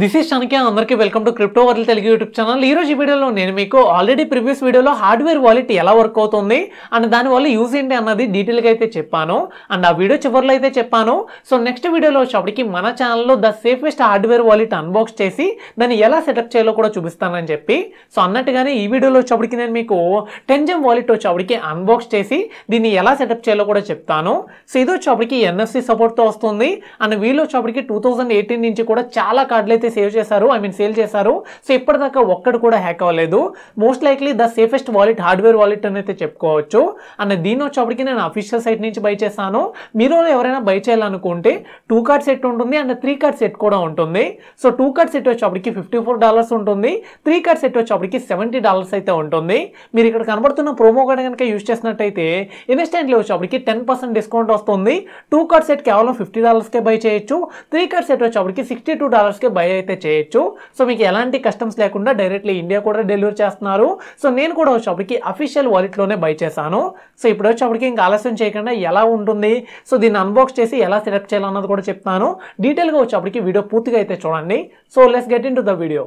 this is చానికే అందరికీ welcome to crypto world Telugu YouTube channel ఈ రోజు ఈ వీడియోలో నేను మీకు ఆల్రెడీ ప్రీవియస్ వీడియోలో హార్డ్వేర్ వాలెట్ ఎలా వర్క్ అవుతుంది అండ్ దానివల్ల యూజ్ ఏంటి అన్నది డీటెయిల్గా అయితే చెప్పాను అండ్ ఆ వీడియో చివరిలో అయితే చెప్పాను సో నెక్స్ట్ వీడియోలో వచ్చేప్పటికి మన ఛానల్లో the safest hardware wallet unbox చేసి దాన్ని ఎలా సెటప్ చేయాలో కూడా చూపిస్తానని చెప్పి సో అన్నట్టుగానే ఈ వీడియోలో వచ్చేప్పటికి నేను మీకు టెన్జమ్ వాలెట్ వచ్చేప్పటికి అన్బాక్స్ చేసి దీన్ని ఎలా సెటప్ చేయాలో కూడా చెప్తాను సో ఇది వచ్చేప్పటికి ఎన్ఎఫ్సి సపోర్ట్తో వస్తుంది అండ్ వీళ్ళు వచ్చేప్పటికి టూ నుంచి కూడా చాలా కార్డులు అయితే సేవ్ చేశారు ఐ మీన్ సేల్ చేశారు సో ఇప్పటిదాకా ఒక్కడు కూడా హ్యాక్ అవ్వలేదు most likely the safest wallet hardware wallet అని అయితే చెప్పుకోవచ్చు అండ్ దీని వచ్చేప్పటికి నేను అఫీషియల్ సైట్ నుంచి బై చేశాను మీరు ఎవరైనా బై చేయాలనుకుంటే టూ కార్డ్ సెట్ ఉంటుంది అండ్ త్రీ కార్డ్ సెట్ కూడా ఉంటుంది సో టూ కార్డ్ సెట్ వచ్చేప్పటికి ఫిఫ్టీ ఫోర్ డాలర్స్ ఉంటుంది త్రీ కార్డ్ సెట్ వచ్చేప్పటికి సెవెంటీ డాలర్స్ అయితే ఉంటుంది మీరు ఇక్కడ కనబడుతున్న ప్రోమో కార్డ్ కనుక యూజ్ చేసినట్టయితే ఇన్స్టెంట్లీ వచ్చేప్పటికి టెన్ పర్సెంట్ డిస్కౌంట్ వస్తుంది టూ కార్డ్ సెట్ కేవలం ఫిఫ్టీ డాలర్స్కే బై చేయొచ్చు త్రీ కార్డ్ సెట్ వచ్చేప్పటికి సిక్స్టీ టూ డాలర్స్కే బై అయితే చేయొచ్చు సో మీకు ఎలాంటి కస్టమ్స్ లేకుండా డైరెక్ట్లీ ఇండియా కూడా డెలివరీ చేస్తున్నారు సో నేను కూడా వచ్చేప్పటికి అఫీషియల్ వాలెట్లోనే బై చేశాను సో ఇప్పుడు వచ్చేప్పటికి ఇంకా ఆలస్యం చేయకుండా ఎలా ఉంటుంది సో దీన్ని అన్బాక్స్ చేసి ఎలా సెలెక్ట్ చేయాలన్నది కూడా చెప్తాను డీటెయిల్గా వచ్చేప్పటికి వీడియో పూర్తిగా అయితే చూడండి so let's get into the video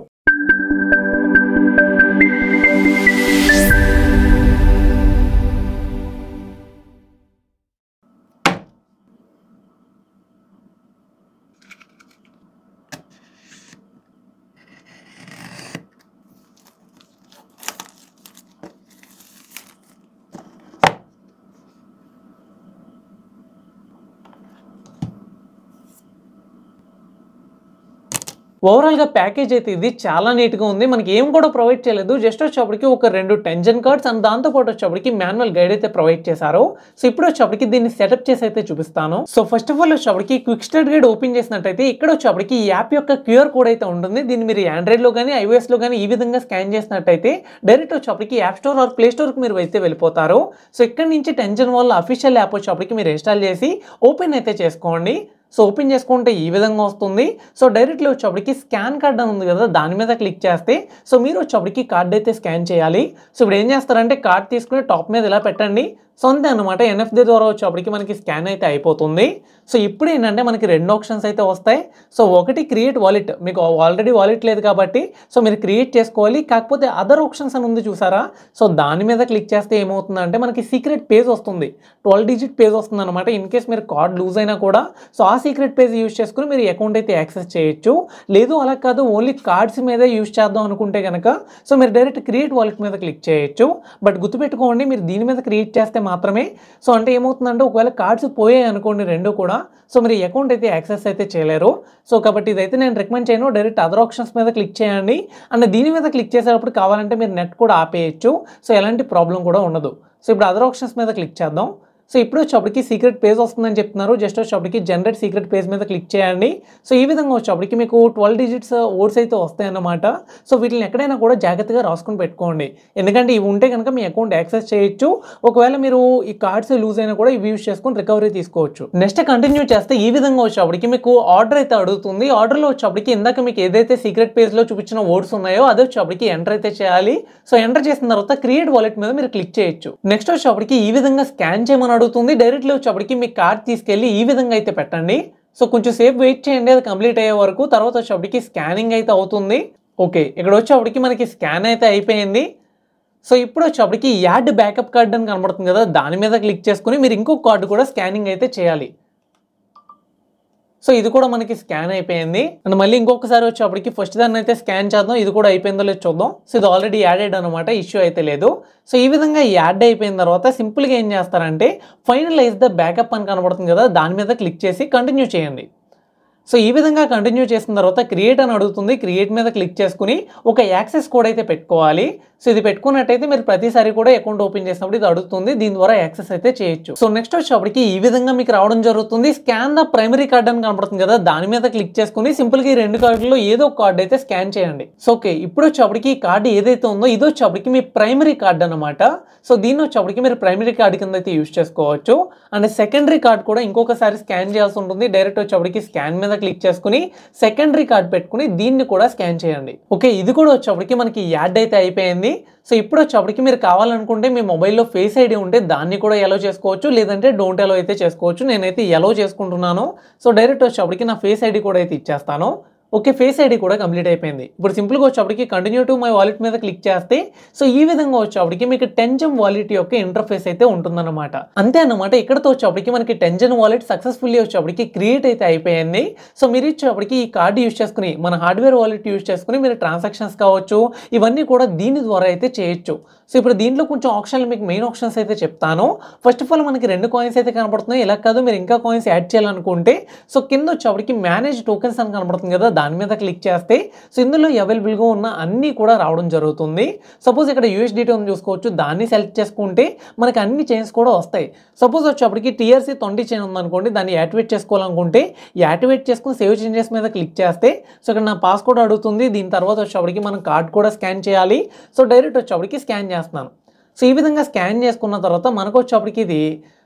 ఓవరాల్గా ప్యాకేజ్ అయితే ఇది చాలా నీట్గా ఉంది మనకి ఏం కూడా ప్రొవైడ్ చేయలేదు జస్ట్ వచ్చేప్పటికి ఒక రెండు టెన్షన్ కార్డ్స్ అండ్ దాంతోపాటు వచ్చేప్పటికి మాన్యువల్ గైడ్ అయితే ప్రొవైడ్ చేశారు సో ఇప్పుడు వచ్చేప్పటికి దీన్ని సెటప్ చేసి అయితే చూపిస్తాను సో ఫస్ట్ ఆఫ్ ఆల్ వచ్చేప్పటికి క్విక్ స్టార్ట్ గైడ్ ఓపెన్ చేసినట్టయితే ఇక్కడ వచ్చేప్పటికి ఈ యాప్ యొక్క క్యూఆర్ కోడ్ అయితే ఉంటుంది దీన్ని మీరు ఆండ్రాయిడ్లో కానీ ఐఓఎస్లో కానీ ఈ విధంగా స్కాన్ చేసినట్టయితే డైరెక్ట్ వచ్చేప్పటికి యాప్ స్టోర్ ఆర్ ప్లే స్టోర్కి మీరు అయితే వెళ్ళిపోతారు సో ఇక్కడ నుంచి టెన్షన్ వల్ల అఫీషియల్ యాప్ వచ్చేప్పటికి మీరు ఇన్స్టాల్ చేసి ఓపెన్ అయితే చేసుకోండి సో ఓపెన్ చేసుకుంటే ఈ విధంగా వస్తుంది సో డైరెక్ట్లీ వచ్చేప్పటికి స్కాన్ కార్డ్ అని ఉంది కదా దాని మీద క్లిక్ చేస్తే సో మీరు వచ్చేప్పటికి కార్డ్ అయితే స్కాన్ చేయాలి సో ఇప్పుడు ఏం చేస్తారంటే కార్డ్ తీసుకుని టాప్ మీద ఇలా పెట్టండి సో అంతే అనమాట ఎన్ఎఫ్డి ద్వారా వచ్చేప్పటికి మనకి స్కాన్ అయితే అయిపోతుంది సో ఇప్పుడు ఏంటంటే మనకి రెండు ఆప్షన్స్ అయితే వస్తాయి సో ఒకటి క్రియేట్ వాలెట్ మీకు ఆల్రెడీ వాలెట్ లేదు కాబట్టి సో మీరు క్రియేట్ చేసుకోవాలి కాకపోతే అదర్ ఆప్షన్స్ అని ఉంది చూసారా సో దాని మీద క్లిక్ చేస్తే ఏమవుతుందంటే మనకి సీక్రెట్ పేజ్ వస్తుంది ట్వెల్వ్ డిజిట్ పేజ్ వస్తుంది అనమాట ఇన్ కేస్ మీరు కార్డ్ లూజ్ అయినా కూడా సో ఆ సీక్రెట్ పేజ్ యూజ్ చేసుకుని మీరు అకౌంట్ అయితే యాక్సెస్ చేయొచ్చు లేదు అలా కాదు ఓన్లీ కార్డ్స్ మీదే యూజ్ చేద్దాం అనుకుంటే కనుక సో మీరు డైరెక్ట్ క్రియేట్ వాలెట్ మీద క్లిక్ చేయొచ్చు బట్ గుర్తుపెట్టుకోండి మీరు దీని మీద క్రియేట్ చేస్తే మాత్రమే సో అంటే ఏమవుతుందంటే ఒకవేళ కార్డ్స్ పోయాయి అనుకోండి రెండు కూడా సో మీరు అకౌంట్ అయితే యాక్సెస్ అయితే చేయలేరు సో కాబట్టి ఇదైతే నేను రికమెండ్ చేయను డైరెక్ట్ అదర్ ఆప్షన్స్ మీద క్లిక్ చేయండి అండ్ దీని మీద క్లిక్ చేసేటప్పుడు కావాలంటే మీరు నెట్ కూడా ఆపేయచ్చు సో ఎలాంటి ప్రాబ్లం కూడా ఉండదు సో ఇప్పుడు అదర్ ఆప్షన్స్ మీద క్లిక్ చేద్దాం సో ఇప్పుడు వచ్చేప్పటికి సీక్రెట్ పేజ్ వస్తుందని చెప్తున్నారు జస్ట్ వచ్చేప్పటికి జనరేట్ సీక్రెట్ పేజ్ మీద క్లిక్ చేయండి సో ఈ విధంగా వచ్చేప్పటికి మీకు ట్వెల్వ్ డిజిట్స్ ఓడ్స్ అయితే వస్తాయన్నమాట సో వీటిని ఎక్కడైనా కూడా జాగ్రత్తగా రాసుకుని పెట్టుకోండి ఎందుకంటే ఇవి ఉంటే కనుక మీ అకౌంట్ యాక్సెస్ చేయొచ్చు ఒకవేళ మీరు ఈ కార్డ్స్ లూజ్ అయినా కూడా ఇవి యూస్ చేసుకుని రికవరీ తీసుకోవచ్చు నెక్స్ట్ కంటిన్యూ చేస్తే ఈ విధంగా వచ్చేప్పటికి మీకు ఆర్డర్ అయితే అడుగుతుంది ఆర్డర్లో వచ్చేప్పటికి ఇందాక మీకు ఏదైతే సీక్రెట్ పేజ్లో చూపించిన ఓడ్స్ ఉన్నాయో అదే వచ్చేప్పటికి ఎంటర్ అయితే చేయాలి సో ఎంటర్ చేసిన తర్వాత క్రియేట్ వాలెట్ మీద మీరు క్లిక్ చేయొచ్చు నెక్స్ట్ వచ్చేప్పటికి ఈ విధంగా స్కాన్ చేయమని అడుగుతుంది డైరెక్ట్లీ వచ్చేప్పటికి మీ కార్డ్ తీసుకెళ్ళి ఈ విధంగా అయితే పెట్టండి సో కొంచెం సేపు వెయిట్ చేయండి అది కంప్లీట్ అయ్యే వరకు తర్వాత వచ్చేప్పటికి స్కానింగ్ అయితే అవుతుంది ఓకే ఇక్కడ వచ్చేప్పటికి మనకి స్కాన్ అయితే అయిపోయింది సో ఇప్పుడు వచ్చేప్పటికి యాడ్ బ్యాకప్ కార్డ్ అని కనబడుతుంది కదా దాని మీద క్లిక్ చేసుకుని మీరు ఇంకొక కార్డు కూడా స్కానింగ్ అయితే చేయాలి సో ఇది కూడా మనకి స్కాన్ అయిపోయింది అండ్ మళ్ళీ ఇంకొకసారి వచ్చేప్పటికి ఫస్ట్ దాన్ని అయితే స్కాన్ చేద్దాం ఇది కూడా అయిపోయిందో లేదు చూద్దాం సో ఇది ఆల్రెడీ యాడెడ్ అనమాట ఇష్యూ అయితే లేదు సో ఈ విధంగా యాడ్ అయిపోయిన తర్వాత సింపుల్గా ఏం చేస్తారంటే ఫైనలైజ్ ద బ్యాకప్ అని కనబడుతుంది కదా దాని మీద క్లిక్ చేసి కంటిన్యూ చేయండి సో ఈ విధంగా కంటిన్యూ చేసిన తర్వాత క్రియేట్ అని అడుగుతుంది క్రియేట్ మీద క్లిక్ చేసుకుని ఒక యాక్సెస్ కోడ్ అయితే పెట్టుకోవాలి సో ఇది పెట్టుకున్నట్టయితే మీరు ప్రతిసారి కూడా అకౌంట్ ఓపెన్ చేసినప్పుడు ఇది అడుగుతుంది దీని ద్వారా యాక్సెస్ అయితే చేయొచ్చు సో నెక్స్ట్ వచ్చేప్పటికి ఈ విధంగా మీకు రావడం జరుగుతుంది స్కాన్ ద ప్రైమరీ కార్డ్ అని కనపడుతుంది కదా దాని మీద క్లిక్ చేసుకుని సింపుల్గా ఈ రెండు కార్డులో ఏదో కార్డు అయితే స్కాన్ చేయండి సో ఓకే ఇప్పుడు వచ్చేప్పటికి ఈ కార్డు ఏదైతే ఉందో ఇది వచ్చేప్పటికి మీ ప్రైమరీ కార్డు అనమాట సో దీన్ని వచ్చేప్పటికి మీరు ప్రైమరీ కార్డు కింద అయితే యూజ్ చేసుకోవచ్చు అండ్ సెకండరీ కార్డు కూడా ఇంకొకసారి స్కాన్ చేయాల్సి ఉంటుంది డైరెక్ట్ వచ్చేప్పటికి స్కాన్ మీద క్లిక్ చేసుకుని సెకండరీ కార్డ్ పెట్టుకుని దీన్ని కూడా స్కాన్ చేయండి ఓకే ఇది కూడా వచ్చేప్పటికి మనకి యాడ్ అయితే అయిపోయింది సో ఇప్పుడు వచ్చేప్పటికి మీరు కావాలనుకుంటే మీ మొబైల్లో ఫేస్ ఐడి ఉంటే దాన్ని కూడా ఎలా చేసుకోవచ్చు లేదంటే డోంట్ ఎలో అయితే చేసుకోవచ్చు నేనైతే ఎలా చేసుకుంటున్నాను సో డైరెక్ట్ వచ్చేప్పటికి నా ఫేస్ ఐడి కూడా అయితే ఇచ్చేస్తాను ఓకే ఫేస్ ఐడి కూడా కంప్లీట్ అయిపోయింది ఇప్పుడు సింపుల్గా వచ్చేప్పటికి కంటిన్యూ టు మై వాలెట్ మీద క్లిక్ చేస్తే సో ఈ విధంగా వచ్చేప్పటికి మీకు టెన్జమ్ వాలెట్ యొక్క ఇంటర్ఫేస్ అయితే ఉంటుందన్నమాట అంతే అనమాట ఇక్కడతో వచ్చేప్పటికి మనకి టెన్జన్ వాలెట్ సక్సెస్ఫుల్లీ వచ్చేప్పటికి క్రియేట్ అయితే అయిపోయింది సో మీరు ఇచ్చేప్పటికి ఈ కార్డు యూజ్ చేసుకుని మన హార్డ్వేర్ వాలెట్ యూజ్ చేసుకుని మీరు ట్రాన్సాక్షన్స్ కావచ్చు ఇవన్నీ కూడా దీని ద్వారా అయితే చేయొచ్చు సో ఇప్పుడు దీంట్లో కొంచెం ఆప్షన్లు మీకు మెయిన్ ఆప్షన్స్ అయితే చెప్తాను ఫస్ట్ ఆఫ్ ఆల్ మనకి రెండు కాయిన్స్ అయితే కనబడుతున్నాయి ఇలా కాదు మీరు ఇంకా కాయిన్స్ యాడ్ చేయాలనుకుంటే సో కింద వచ్చేప్పటికి మేనేజ్ టోకెన్స్ అని కనబడుతుంది కదా దాని మీద క్లిక్ చేస్తే సో ఇందులో అవైలబుల్గా ఉన్న అన్నీ కూడా రావడం జరుగుతుంది సపోజ్ ఇక్కడ యూఎస్డిటీ ఉంది చూసుకోవచ్చు దాన్ని సెలెక్ట్ చేసుకుంటే మనకి అన్ని చైన్స్ కూడా వస్తాయి సపోజ్ వచ్చేప్పటికి టీఆర్సీ తొండి చైన్ ఉందనుకోండి దాన్ని యాక్టివేట్ చేసుకోవాలనుకుంటే యాక్టివేట్ చేసుకుని సేవ్ చేంజెస్ మీద క్లిక్ చేస్తే సో ఇక్కడ నా పాస్కోడ్ అడుగుతుంది దీని తర్వాత వచ్చేప్పటికి మనం కార్డ్ కూడా స్కాన్ చేయాలి సో డైరెక్ట్ వచ్చేప్పటికి స్కాన్ చేస్తున్నాను సో ఈ విధంగా స్కాన్ చేసుకున్న తర్వాత మనకు వచ్చేప్పటికి ఇది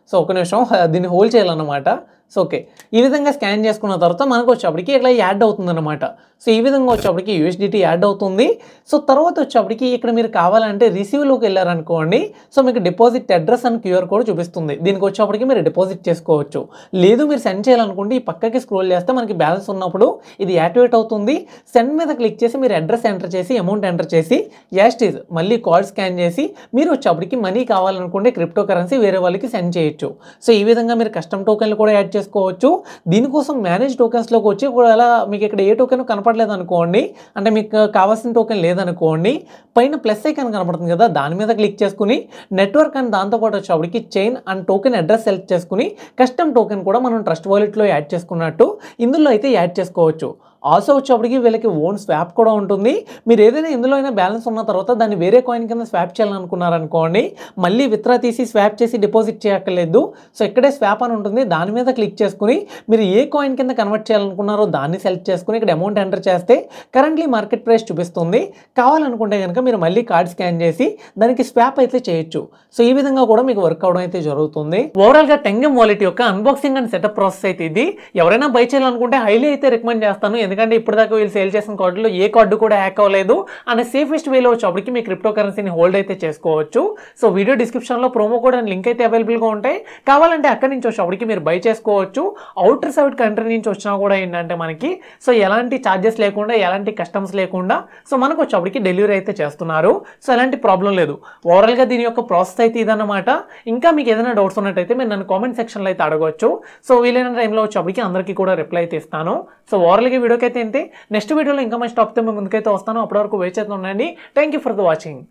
సో ఒక నిమిషం దీన్ని హోల్డ్ చేయాలన్నమాట సో ఓకే ఈ విధంగా స్కాన్ చేసుకున్న తర్వాత మనకు వచ్చేప్పటికి ఇట్లా యాడ్ అవుతుందన్నమాట సో ఈ విధంగా వచ్చేప్పటికి యూఎస్డిటీ యాడ్ అవుతుంది సో తర్వాత వచ్చేప్పటికి ఇక్కడ మీరు కావాలంటే రిసీవ్లోకి వెళ్ళారనుకోండి సో మీకు డిపాజిట్ అడ్రస్ అని క్యూఆర్ కోడ్ చూపిస్తుంది దీనికి వచ్చేప్పటికి మీరు డిపాజిట్ చేసుకోవచ్చు లేదు మీరు సెండ్ చేయాలనుకుంటే ఈ పక్కకి స్క్రోల్ చేస్తే మనకి బ్యాలెన్స్ ఉన్నప్పుడు ఇది యాక్టివేట్ అవుతుంది సెండ్ మీద క్లిక్ చేసి మీరు అడ్రస్ ఎంటర్ చేసి అమౌంట్ ఎంటర్ చేసి యాస్టీజ్ మళ్ళీ కార్డ్ స్కాన్ చేసి మీరు వచ్చేప్పటికి మనీ కావాలనుకుంటే క్రిప్టో కరెన్సీ వేరే వాళ్ళకి సెండ్ చేయొచ్చు సో ఈ విధంగా మీరు కస్టమ్ టోకెన్లు కూడా యాడ్ చేసుకోవచ్చు దీనికోసం మేనేజ్ టోకెన్స్లోకి వచ్చి ఒకవేళ మీకు ఇక్కడ ఏ టోకెన్ కనపడలేదు అనుకోండి అంటే మీకు కావాల్సిన టోకెన్ లేదనుకోండి పైన ప్లస్ ఐకాన్ కనపడుతుంది కదా దాని మీద క్లిక్ చేసుకుని నెట్వర్క్ అండ్ దాంతోపాటు వచ్చేప్పటికి chain and token address select చేసుకుని కస్టమ్ టోకెన్ కూడా మనం ట్రస్ట్ వాలెట్లో యాడ్ చేసుకున్నట్టు ఇందులో అయితే యాడ్ చేసుకోవచ్చు ఆల్సో వచ్చేప్పటికి వీళ్ళకి ఓన్ స్వాప్ కూడా ఉంటుంది మీరు ఏదైనా ఇందులో అయినా బ్యాలెన్స్ ఉన్న తర్వాత దాన్ని వేరే కాయిన్ కింద స్వాప్ చేయాలనుకున్నారనుకోండి మళ్ళీ విత్రా తీసి స్వాప్ చేసి డిపాజిట్ చేయక్కర్లేదు సో ఇక్కడే స్వాప్ అని ఉంటుంది దాని మీద క్లిక్ చేసుకుని మీరు ఏ కాయిన్ కింద కన్వర్ట్ చేయాలనుకున్నారో దాన్ని సెలెక్ట్ చేసుకుని ఇక్కడ అమౌంట్ ఎంటర్ చేస్తే కరెంట్లీ మార్కెట్ ప్రైస్ చూపిస్తుంది కావాలనుకుంటే కనుక మీరు మళ్ళీ కార్డ్ స్కాన్ చేసి దానికి స్వాప్ అయితే చేయొచ్చు సో ఈ విధంగా కూడా మీకు వర్క్ అవడం అయితే జరుగుతుంది ఓవరాల్గా టెంగం వాలిటీ యొక్క అన్బాక్సింగ్ అండ్ సెటప్ ప్రాసెస్ అయితే ఇది ఎవరైనా బై చేయాలనుకుంటే హైలీ అయితే రికమెండ్ చేస్తాను ఎందుకంటే ఇప్పటిదాకా వీళ్ళు సేల్ చేసిన కార్డులో ఏ కార్డు కూడా హ్యాక్ అవ్వలేదు అండ్ సేఫెస్ట్ వేలో వచ్చేప్పటికి మీ క్రిప్టో కరెన్సీని హోల్డ్ అయితే చేసుకోవచ్చు సో వీడియో డిస్క్రిప్షన్లో ప్రోమో కోడ్ అండ్ లింక్ అయితే అవైలబుల్గా ఉంటాయి కావాలంటే అక్కడి నుంచి వచ్చేప్పటికి మీరు బై చేసుకోవచ్చు అవుటర్ సైడ్ కంట్రీ నుంచి వచ్చినా కూడా ఏంటంటే మనకి సో ఎలాంటి ఛార్జెస్ లేకుండా ఎలాంటి కస్టమ్స్ లేకుండా సో మనకు వచ్చేప్పటికి డెలివరీ అయితే చేస్తున్నారు సో ఎలాంటి ప్రాబ్లం లేదు ఓవరాల్గా దీని యొక్క ప్రాసెస్ అయితే ఇదన్నమాట ఇంకా మీకు ఏదైనా డౌట్స్ ఉన్నట్టయితే మీరు నన్ను కామెంట్ సెక్షన్లో అయితే అడగవచ్చు సో వీలైన టైంలో వచ్చేప్పటికి అందరికీ కూడా రిప్లై అయితే ఇస్తాను సో ఓవరాల్గా వీడియో వీడియోకైతే ఇంతే నెక్స్ట్ వీడియోలో ఇంకా మంచి టాప్తో మేము ముందుకైతే వస్తాను అప్పటివరకు వెయిట్ చేస్తూ ఉండండి థ్యాంక్ ఫర్ ద వాచింగ్